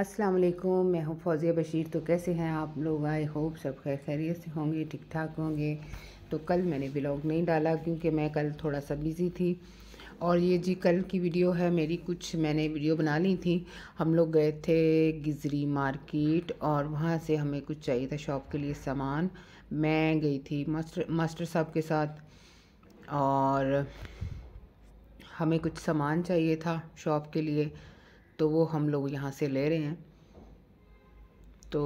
अस्सलाम वालेकुम मैं हूँ फौजिया बशीर तो कैसे हैं आप लोग आई होप सब खैर खैरियत से होंगे ठीक ठाक होंगे तो कल मैंने ब्लॉग नहीं डाला क्योंकि मैं कल थोड़ा सा बिज़ी थी और ये जी कल की वीडियो है मेरी कुछ मैंने वीडियो बना ली थी हम लोग गए थे गिजरी मार्केट और वहाँ से हमें कुछ चाहिए था शॉप के लिए सामान मैं गई थी मास्टर मास्टर साहब के साथ और हमें कुछ सामान चाहिए था शॉप के लिए तो वो हम लोग यहाँ से ले रहे हैं तो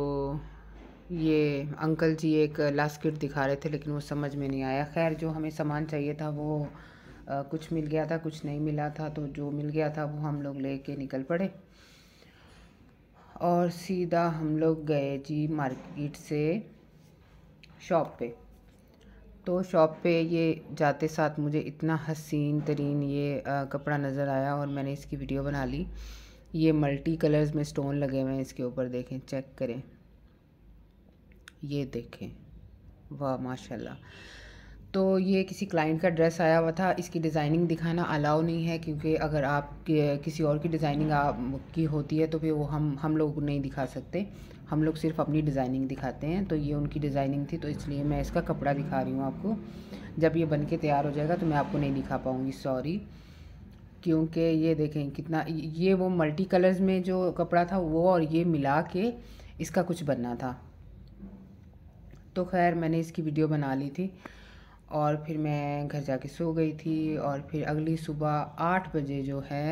ये अंकल जी एक लास्ट किट दिखा रहे थे लेकिन वो समझ में नहीं आया खैर जो हमें सामान चाहिए था वो आ, कुछ मिल गया था कुछ नहीं मिला था तो जो मिल गया था वो हम लोग ले कर निकल पड़े और सीधा हम लोग गए जी मार्केट से शॉप पे तो शॉप पे ये जाते साथ मुझे इतना हसीन तरीन ये आ, कपड़ा नज़र आया और मैंने इसकी वीडियो बना ली ये मल्टी कलर्स में स्टोन लगे हुए हैं इसके ऊपर देखें चेक करें ये देखें वाह माशाल्लाह तो ये किसी क्लाइंट का ड्रेस आया हुआ था इसकी डिज़ाइनिंग दिखाना अलाउ नहीं है क्योंकि अगर आप किसी और की डिज़ाइनिंग की होती है तो फिर वो हम हम लोग नहीं दिखा सकते हम लोग सिर्फ अपनी डिज़ाइनिंग दिखाते हैं तो ये उनकी डिज़ाइनिंग थी तो इसलिए मैं इसका कपड़ा दिखा रही हूँ आपको जब ये बन के तैयार हो जाएगा तो मैं आपको नहीं दिखा पाऊँगी सॉरी क्योंकि ये देखें कितना ये वो मल्टी कलर्स में जो कपड़ा था वो और ये मिला के इसका कुछ बनना था तो खैर मैंने इसकी वीडियो बना ली थी और फिर मैं घर जाके सो गई थी और फिर अगली सुबह आठ बजे जो है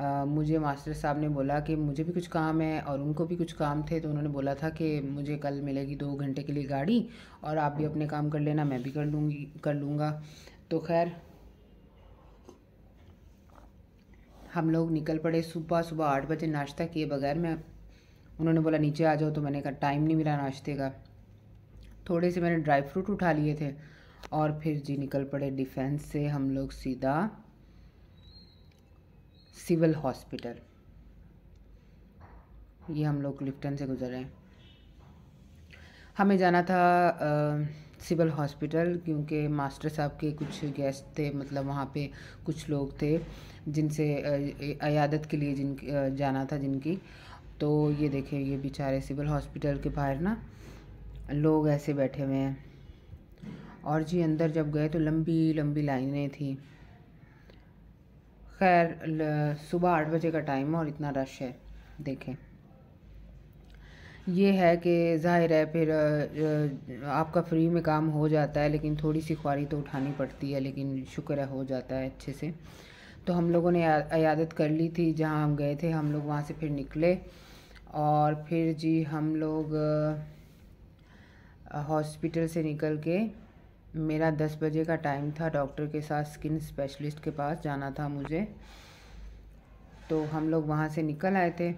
आ, मुझे मास्टर साहब ने बोला कि मुझे भी कुछ काम है और उनको भी कुछ काम थे तो उन्होंने बोला था कि मुझे कल मिलेगी दो घंटे के लिए गाड़ी और आप भी अपने काम कर लेना मैं भी कर लूँगी कर लूँगा तो खैर हम लोग निकल पड़े सुबह सुबह आठ बजे नाश्ता किए बगैर मैं उन्होंने बोला नीचे आ जाओ तो मैंने कहा टाइम नहीं मिला नाश्ते का थोड़े से मैंने ड्राई फ्रूट उठा लिए थे और फिर जी निकल पड़े डिफेंस से हम लोग सीधा सिविल हॉस्पिटल ये हम लोग क्लिफ्टन से हैं हमें जाना था आ, सिविल हॉस्पिटल क्योंकि मास्टर साहब के कुछ गेस्ट थे मतलब वहाँ पे कुछ लोग थे जिनसे अयादत के लिए जिन जाना था जिनकी तो ये देखे ये बेचारे सिविल हॉस्पिटल के बाहर ना लोग ऐसे बैठे हुए हैं और जी अंदर जब गए तो लंबी लंबी लाइनें थी खैर सुबह आठ बजे का टाइम है और इतना रश है देखें ये है कि ज़ाहिर है फिर आपका फ्री में काम हो जाता है लेकिन थोड़ी सी ख्वारी तो उठानी पड़ती है लेकिन शुक्र है हो जाता है अच्छे से तो हम लोगों ने अयादत कर ली थी जहाँ हम गए थे हम लोग वहाँ से फिर निकले और फिर जी हम लोग हॉस्पिटल से निकल के मेरा दस बजे का टाइम था डॉक्टर के साथ स्किन स्पेशलिस्ट के पास जाना था मुझे तो हम लोग वहाँ से निकल आए थे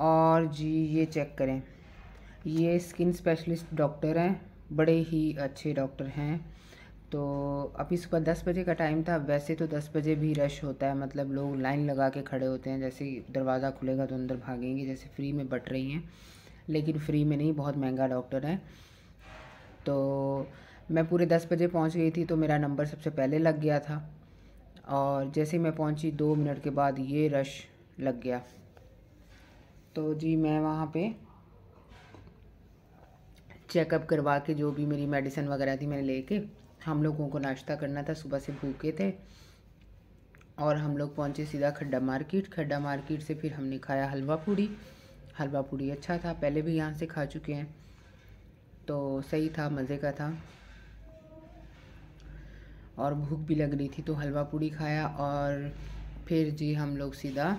और जी ये चेक करें ये स्किन स्पेशलिस्ट डॉक्टर हैं बड़े ही अच्छे डॉक्टर हैं तो अभी सुबह दस बजे का टाइम था वैसे तो दस बजे भी रश होता है मतलब लोग लाइन लगा के खड़े होते हैं जैसे दरवाज़ा खुलेगा तो अंदर भागेंगे जैसे फ्री में बट रही हैं लेकिन फ्री में नहीं बहुत महंगा डॉक्टर है तो मैं पूरे दस बजे पहुंच गई थी तो मेरा नंबर सबसे पहले लग गया था और जैसे मैं पहुंची दो मिनट के बाद ये रश लग गया तो जी मैं वहाँ पे चेकअप करवा के जो भी मेरी मेडिसिन वगैरह थी मैंने लेके हम लोगों को नाश्ता करना था सुबह से भूखे थे और हम लोग पहुँचे सीधा खड्डा मार्केट खड्डा मार्केट से फिर हमने खाया हलवा पूड़ी हलवा पूड़ी अच्छा था पहले भी यहाँ से खा चुके हैं तो सही था मज़े का था और भूख भी लग रही थी तो हलवा पूड़ी खाया और फिर जी हम लोग सीधा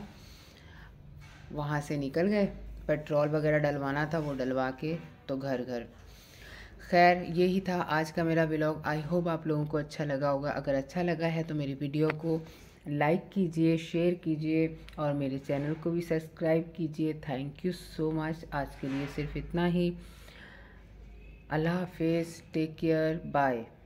वहाँ से निकल गए पेट्रोल वगैरह डलवाना था वो डलवा के तो घर घर खैर यही था आज का मेरा ब्लॉग आई होप आप लोगों को अच्छा लगा होगा अगर अच्छा लगा है तो मेरी वीडियो को लाइक कीजिए शेयर कीजिए और मेरे चैनल को भी सब्सक्राइब कीजिए थैंक यू सो मच आज के लिए सिर्फ इतना ही अल्लाह हाफिज़ टेक केयर बाय